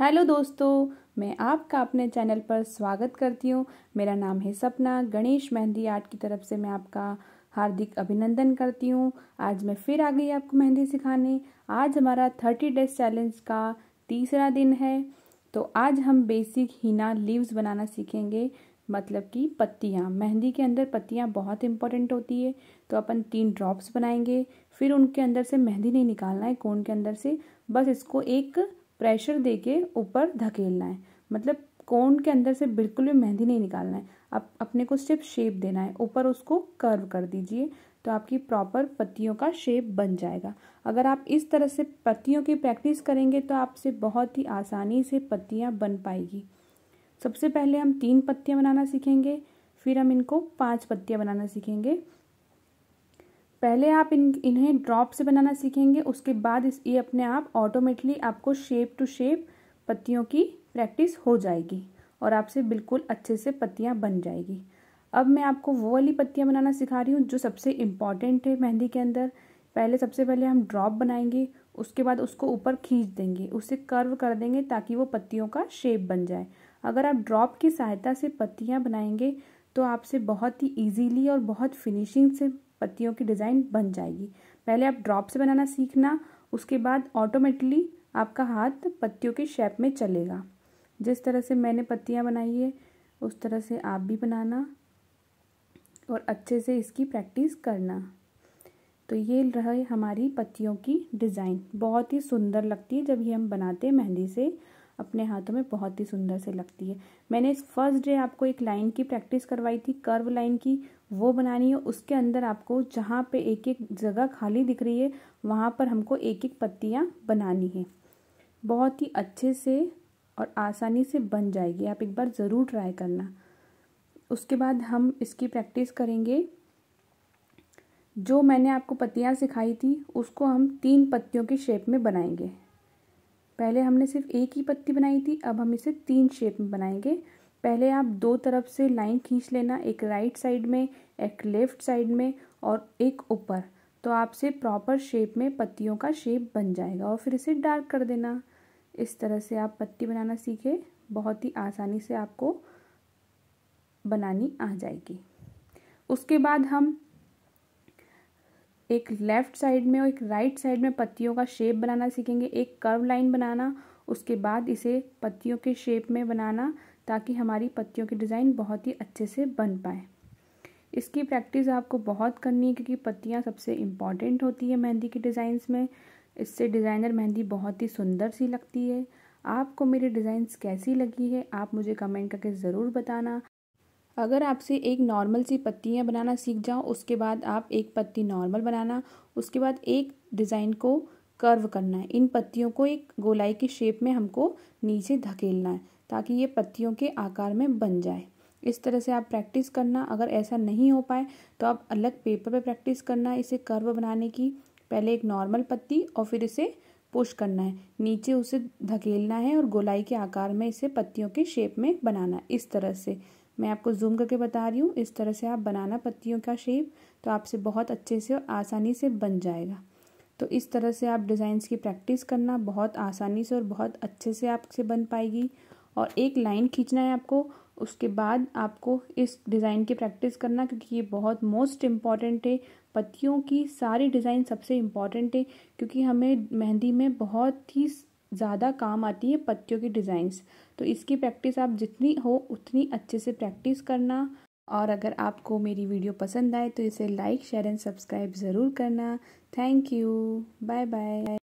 hello दोस्तों मैं आपका अपने चैनल पर स्वागत करती हूँ मेरा नाम है सपना गणेश मेहंदी आर्ट की तरफ से मैं आपका हार्दिक अभिनंदन करती हूँ आज मैं फिर आ गई आपको मेहंदी सिखाने आज हमारा थर्टी डेज चैलेंज का तीसरा दिन है तो आज हम बेसिक हीना लीव्स बनाना सीखेंगे मतलब कि पत्तियाँ मेहंदी के अंदर पत्तियाँ बहुत इंपॉर्टेंट होती है तो अपन तीन ड्रॉप्स बनाएंगे फिर उनके अंदर से मेहंदी नहीं निकालना है कोन के अंदर से बस इसको एक प्रेशर दे के ऊपर धकेलना है मतलब कोन के अंदर से बिल्कुल भी मेहंदी नहीं निकालना है अब अपने को सिर्फ शेप देना है ऊपर उसको कर्व कर दीजिए तो आपकी प्रॉपर पत्तियों का शेप बन जाएगा अगर आप इस तरह से पत्तियों की प्रैक्टिस करेंगे तो आपसे बहुत ही आसानी से पत्तियाँ बन पाएगी सबसे पहले हम तीन पत्तियाँ बनाना सीखेंगे फिर हम इनको पांच पत्तियाँ बनाना सीखेंगे पहले आप इन इन्हें ड्रॉप से बनाना सीखेंगे उसके बाद इस ये अपने आप ऑटोमेटिकली आपको शेप टू शेप पत्तियों की प्रैक्टिस हो जाएगी और आपसे बिल्कुल अच्छे से पत्तियाँ बन जाएगी अब मैं आपको वो वाली पत्तियाँ बनाना सिखा रही हूँ जो सबसे इम्पॉर्टेंट है मेहंदी के अंदर पहले सबसे पहले हम ड्रॉप बनाएंगे उसके बाद उसको ऊपर खींच देंगे उसे कर्व कर देंगे ताकि वो पत्तियों का शेप बन जाए अगर आप ड्रॉप की सहायता से पत्तियाँ बनाएंगे तो आपसे बहुत ही इजीली और बहुत फिनिशिंग से पत्तियों की डिज़ाइन बन जाएगी पहले आप ड्रॉप से बनाना सीखना उसके बाद ऑटोमेटिकली आपका हाथ पत्तियों के शेप में चलेगा जिस तरह से मैंने पत्तियाँ बनाई है उस तरह से आप भी बनाना और अच्छे से इसकी प्रैक्टिस करना तो ये रहे हमारी पत्तियों की डिज़ाइन बहुत ही सुंदर लगती है जब ये हम बनाते हैं मेहंदी से अपने हाथों में बहुत ही सुंदर से लगती है मैंने इस फर्स्ट डे आपको एक लाइन की प्रैक्टिस करवाई थी कर्व लाइन की वो बनानी है उसके अंदर आपको जहाँ पे एक एक जगह खाली दिख रही है वहाँ पर हमको एक एक पत्तियाँ बनानी है बहुत ही अच्छे से और आसानी से बन जाएगी आप एक बार ज़रूर ट्राई करना उसके बाद हम इसकी प्रैक्टिस करेंगे जो मैंने आपको पत्तियाँ सिखाई थी उसको हम तीन पत्तियों के शेप में बनाएंगे पहले हमने सिर्फ एक ही पत्ती बनाई थी अब हम इसे तीन शेप में बनाएंगे पहले आप दो तरफ से लाइन खींच लेना एक राइट साइड में एक लेफ्ट साइड में और एक ऊपर तो आपसे प्रॉपर शेप में पत्तियों का शेप बन जाएगा और फिर इसे डार्क कर देना इस तरह से आप पत्ती बनाना सीखे बहुत ही आसानी से आपको बनानी आ जाएगी उसके बाद हम एक लेफ्ट साइड में और एक राइट right साइड में पत्तियों का शेप बनाना सीखेंगे एक कर्व लाइन बनाना उसके बाद इसे पत्तियों के शेप में बनाना ताकि हमारी पत्तियों की डिज़ाइन बहुत ही अच्छे से बन पाए इसकी प्रैक्टिस आपको बहुत करनी है क्योंकि पत्तियाँ सबसे इम्पॉर्टेंट होती है मेहंदी की डिज़ाइंस में इससे डिज़ाइनर मेहंदी बहुत ही सुंदर सी लगती है आपको मेरी डिज़ाइंस कैसी लगी है आप मुझे कमेंट करके ज़रूर बताना अगर आपसे एक नॉर्मल सी पत्तियाँ बनाना सीख जाओ उसके बाद आप एक पत्ती नॉर्मल बनाना उसके बाद एक डिज़ाइन को कर्व करना है इन पत्तियों को एक गोलाई के शेप में हमको नीचे धकेलना है ताकि ये पत्तियों के आकार में बन जाए इस तरह से आप प्रैक्टिस करना अगर ऐसा नहीं हो पाए तो आप अलग पेपर पे प्रैक्टिस करना है इसे कर्व बनाने की पहले एक नॉर्मल पत्ती और फिर इसे पुश करना है नीचे उसे धकेलना है और गोलाई के आकार में इसे पत्तियों के शेप में बनाना है इस तरह से मैं आपको जूम करके बता रही हूँ इस तरह से आप बनाना पत्तियों का शेप तो आपसे बहुत अच्छे से और आसानी से बन जाएगा तो इस तरह से आप डिज़ाइंस की प्रैक्टिस करना बहुत आसानी से और बहुत अच्छे से आपसे बन पाएगी और एक लाइन खींचना है आपको उसके बाद आपको इस डिज़ाइन की प्रैक्टिस करना क्योंकि ये बहुत मोस्ट इम्पॉर्टेंट है पत्तियों की सारी डिज़ाइन सबसे इम्पॉर्टेंट है क्योंकि हमें मेहंदी में बहुत ही ज़्यादा काम आती है पत्तियों की डिज़ाइंस तो इसकी प्रैक्टिस आप जितनी हो उतनी अच्छे से प्रैक्टिस करना और अगर आपको मेरी वीडियो पसंद आए तो इसे लाइक शेयर एंड सब्सक्राइब ज़रूर करना थैंक यू बाय बाय